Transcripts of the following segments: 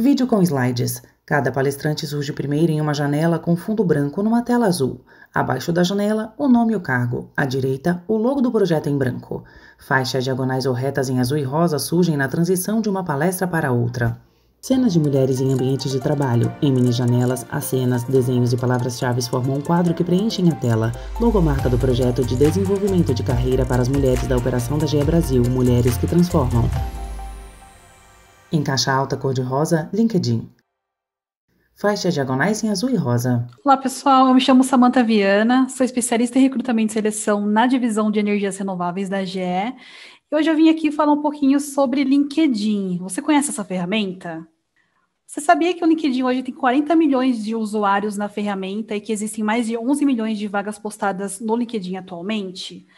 Vídeo com slides. Cada palestrante surge primeiro em uma janela com fundo branco numa tela azul. Abaixo da janela, o nome e o cargo. À direita, o logo do projeto em branco. Faixas diagonais ou retas em azul e rosa surgem na transição de uma palestra para outra. Cenas de mulheres em ambientes de trabalho. Em mini-janelas, as cenas, desenhos e palavras-chave formam um quadro que preenchem a tela. Logomarca do projeto de desenvolvimento de carreira para as mulheres da Operação da GE Brasil, Mulheres que Transformam. Em caixa alta cor-de-rosa, LinkedIn. Faixas diagonais em azul e rosa. Olá, pessoal. Eu me chamo Samantha Viana, sou especialista em recrutamento e seleção na divisão de energias renováveis da GE. E hoje eu vim aqui falar um pouquinho sobre LinkedIn. Você conhece essa ferramenta? Você sabia que o LinkedIn hoje tem 40 milhões de usuários na ferramenta e que existem mais de 11 milhões de vagas postadas no LinkedIn atualmente?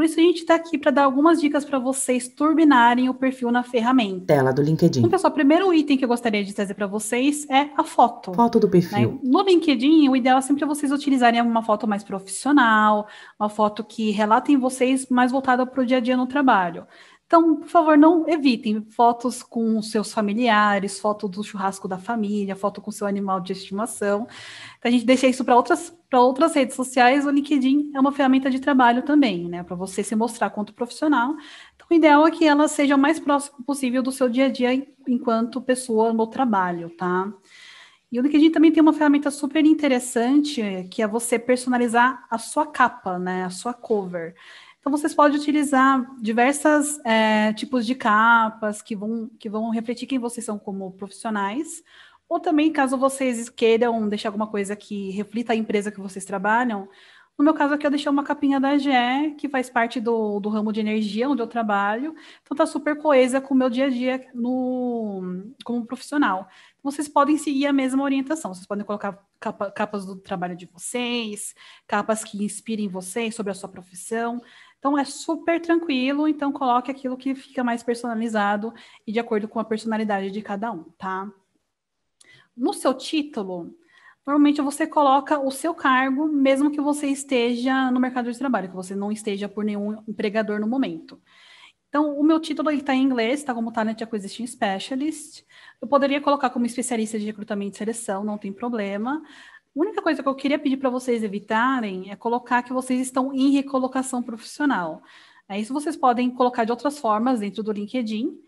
Por isso a gente está aqui para dar algumas dicas para vocês turbinarem o perfil na ferramenta. Tela do LinkedIn. Então, pessoal, o primeiro item que eu gostaria de trazer para vocês é a foto. Foto do né? perfil. Né? No LinkedIn, o ideal é sempre vocês utilizarem uma foto mais profissional, uma foto que relatem vocês mais voltada para o dia a dia no trabalho. Então, por favor, não evitem fotos com seus familiares, foto do churrasco da família, foto com seu animal de estimação. Então, a gente deixa isso para outras para outras redes sociais, o LinkedIn é uma ferramenta de trabalho também, né? Para você se mostrar quanto profissional. Então, o ideal é que ela seja o mais próximo possível do seu dia a dia enquanto pessoa no trabalho, tá? E o LinkedIn também tem uma ferramenta super interessante, que é você personalizar a sua capa, né? A sua cover. Então, vocês podem utilizar diversos é, eh, tipos de capas que vão, que vão refletir quem vocês são como profissionais, ou também, caso vocês queiram deixar alguma coisa que reflita a empresa que vocês trabalham, no meu caso aqui eu deixei uma capinha da GE, que faz parte do, do ramo de energia onde eu trabalho, então tá super coesa com o meu dia a dia no, como profissional. vocês podem seguir a mesma orientação, vocês podem colocar capa, capas do trabalho de vocês, capas que inspirem vocês sobre a sua profissão. Então é super tranquilo, então coloque aquilo que fica mais personalizado e de acordo com a personalidade de cada um, tá? no seu título, normalmente você coloca o seu cargo, mesmo que você esteja no mercado de trabalho, que você não esteja por nenhum empregador no momento. Então, o meu título está em inglês, está como Talent Acquisition Specialist. Eu poderia colocar como especialista de recrutamento e seleção, não tem problema. A única coisa que eu queria pedir para vocês evitarem é colocar que vocês estão em recolocação profissional. É, isso vocês podem colocar de outras formas dentro do LinkedIn.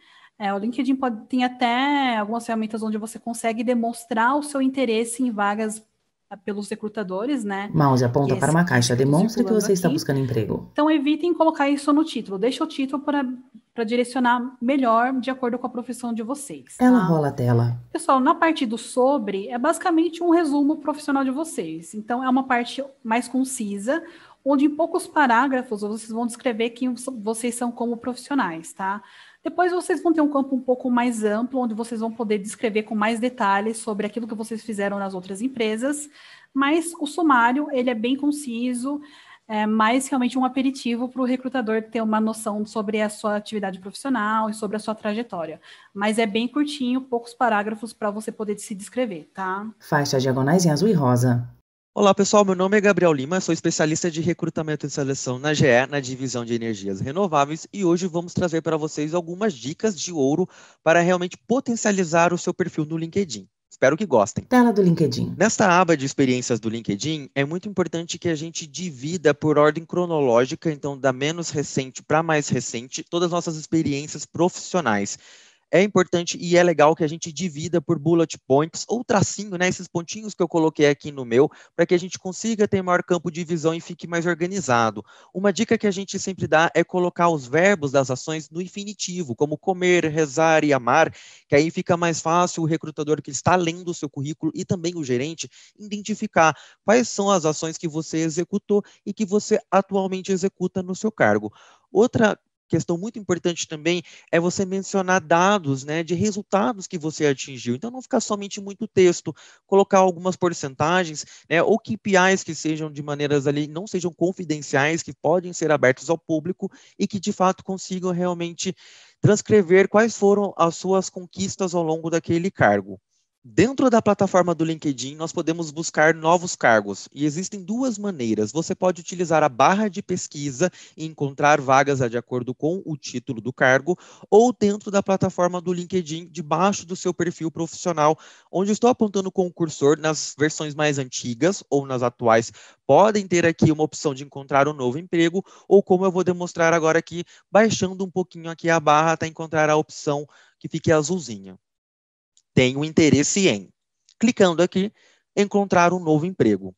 É, o LinkedIn pode, tem até algumas ferramentas onde você consegue demonstrar o seu interesse em vagas ah, pelos recrutadores, né? Mouse aponta para uma caixa, tipo demonstra que você está buscando emprego. Então evitem colocar isso no título, deixa o título para direcionar melhor de acordo com a profissão de vocês. Ela tá? rola a tela. Pessoal, na parte do sobre é basicamente um resumo profissional de vocês. Então é uma parte mais concisa, onde em poucos parágrafos vocês vão descrever quem vocês são como profissionais, tá? Depois vocês vão ter um campo um pouco mais amplo, onde vocês vão poder descrever com mais detalhes sobre aquilo que vocês fizeram nas outras empresas, mas o sumário, ele é bem conciso, é mais realmente um aperitivo para o recrutador ter uma noção sobre a sua atividade profissional e sobre a sua trajetória. Mas é bem curtinho, poucos parágrafos para você poder se descrever, tá? Faixa diagonais em azul e rosa. Olá, pessoal. Meu nome é Gabriel Lima, sou especialista de recrutamento e seleção na GE, na divisão de energias renováveis, e hoje vamos trazer para vocês algumas dicas de ouro para realmente potencializar o seu perfil no LinkedIn. Espero que gostem. Tela do LinkedIn. Nesta aba de experiências do LinkedIn, é muito importante que a gente divida por ordem cronológica, então da menos recente para mais recente, todas as nossas experiências profissionais é importante e é legal que a gente divida por bullet points ou tracinho, né? Esses pontinhos que eu coloquei aqui no meu, para que a gente consiga ter maior campo de visão e fique mais organizado. Uma dica que a gente sempre dá é colocar os verbos das ações no infinitivo, como comer, rezar e amar, que aí fica mais fácil o recrutador que está lendo o seu currículo e também o gerente identificar quais são as ações que você executou e que você atualmente executa no seu cargo. Outra questão muito importante também é você mencionar dados, né, de resultados que você atingiu. Então, não ficar somente muito texto, colocar algumas porcentagens, né, ou KPIs que sejam de maneiras ali, não sejam confidenciais, que podem ser abertos ao público e que, de fato, consigam realmente transcrever quais foram as suas conquistas ao longo daquele cargo. Dentro da plataforma do LinkedIn, nós podemos buscar novos cargos e existem duas maneiras. Você pode utilizar a barra de pesquisa e encontrar vagas de acordo com o título do cargo, ou dentro da plataforma do LinkedIn, debaixo do seu perfil profissional, onde estou apontando com o cursor nas versões mais antigas ou nas atuais, podem ter aqui uma opção de encontrar um novo emprego, ou como eu vou demonstrar agora aqui, baixando um pouquinho aqui a barra até encontrar a opção que fique azulzinha tenho interesse em. Clicando aqui, encontrar um novo emprego.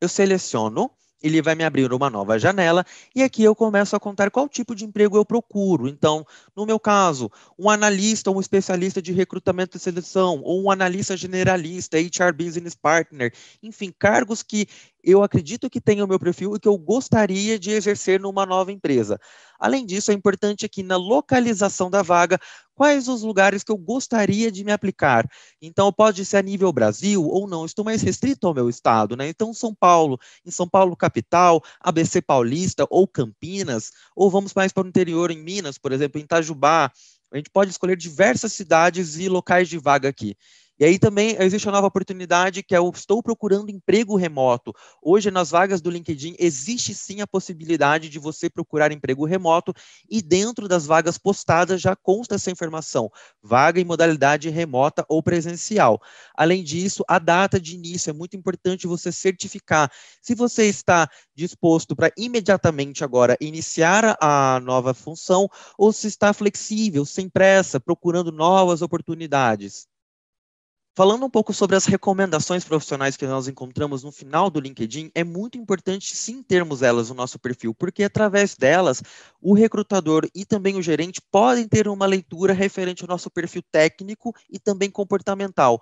Eu seleciono, ele vai me abrir uma nova janela e aqui eu começo a contar qual tipo de emprego eu procuro. Então, no meu caso, um analista, um especialista de recrutamento e seleção, ou um analista generalista, HR Business Partner, enfim, cargos que eu acredito que tenho o meu perfil e que eu gostaria de exercer numa nova empresa. Além disso, é importante aqui na localização da vaga, quais os lugares que eu gostaria de me aplicar. Então, pode ser a nível Brasil ou não, estou mais restrito ao meu estado, né? Então, São Paulo, em São Paulo capital, ABC Paulista ou Campinas, ou vamos mais para o interior, em Minas, por exemplo, em Itajubá, a gente pode escolher diversas cidades e locais de vaga aqui. E aí também existe uma nova oportunidade que é o estou procurando emprego remoto. Hoje, nas vagas do LinkedIn, existe sim a possibilidade de você procurar emprego remoto e dentro das vagas postadas já consta essa informação, vaga em modalidade remota ou presencial. Além disso, a data de início é muito importante você certificar. Se você está disposto para imediatamente agora iniciar a nova função ou se está flexível, sem pressa, procurando novas oportunidades. Falando um pouco sobre as recomendações profissionais que nós encontramos no final do LinkedIn, é muito importante sim termos elas no nosso perfil, porque através delas, o recrutador e também o gerente podem ter uma leitura referente ao nosso perfil técnico e também comportamental.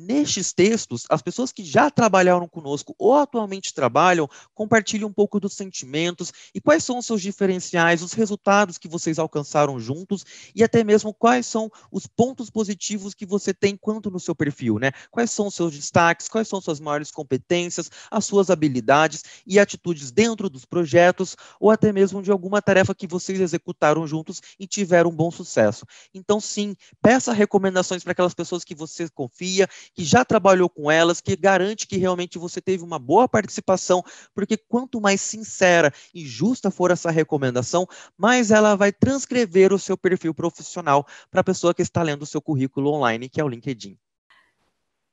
Nestes textos, as pessoas que já trabalharam conosco ou atualmente trabalham compartilham um pouco dos sentimentos e quais são os seus diferenciais, os resultados que vocês alcançaram juntos e até mesmo quais são os pontos positivos que você tem quanto no seu perfil, né? Quais são os seus destaques, quais são suas maiores competências, as suas habilidades e atitudes dentro dos projetos ou até mesmo de alguma tarefa que vocês executaram juntos e tiveram um bom sucesso. Então, sim, peça recomendações para aquelas pessoas que você confia que já trabalhou com elas, que garante que realmente você teve uma boa participação, porque quanto mais sincera e justa for essa recomendação, mais ela vai transcrever o seu perfil profissional para a pessoa que está lendo o seu currículo online, que é o LinkedIn.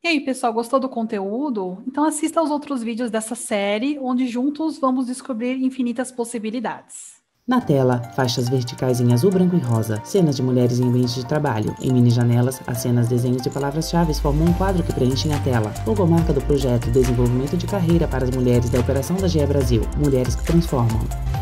E aí, pessoal, gostou do conteúdo? Então assista aos outros vídeos dessa série, onde juntos vamos descobrir infinitas possibilidades. Na tela, faixas verticais em azul, branco e rosa, cenas de mulheres em ambientes de trabalho. Em mini janelas, as cenas, desenhos de palavras-chave formam um quadro que preenchem a tela. Logomarca do projeto Desenvolvimento de Carreira para as Mulheres da Operação da GE Brasil, Mulheres que Transformam.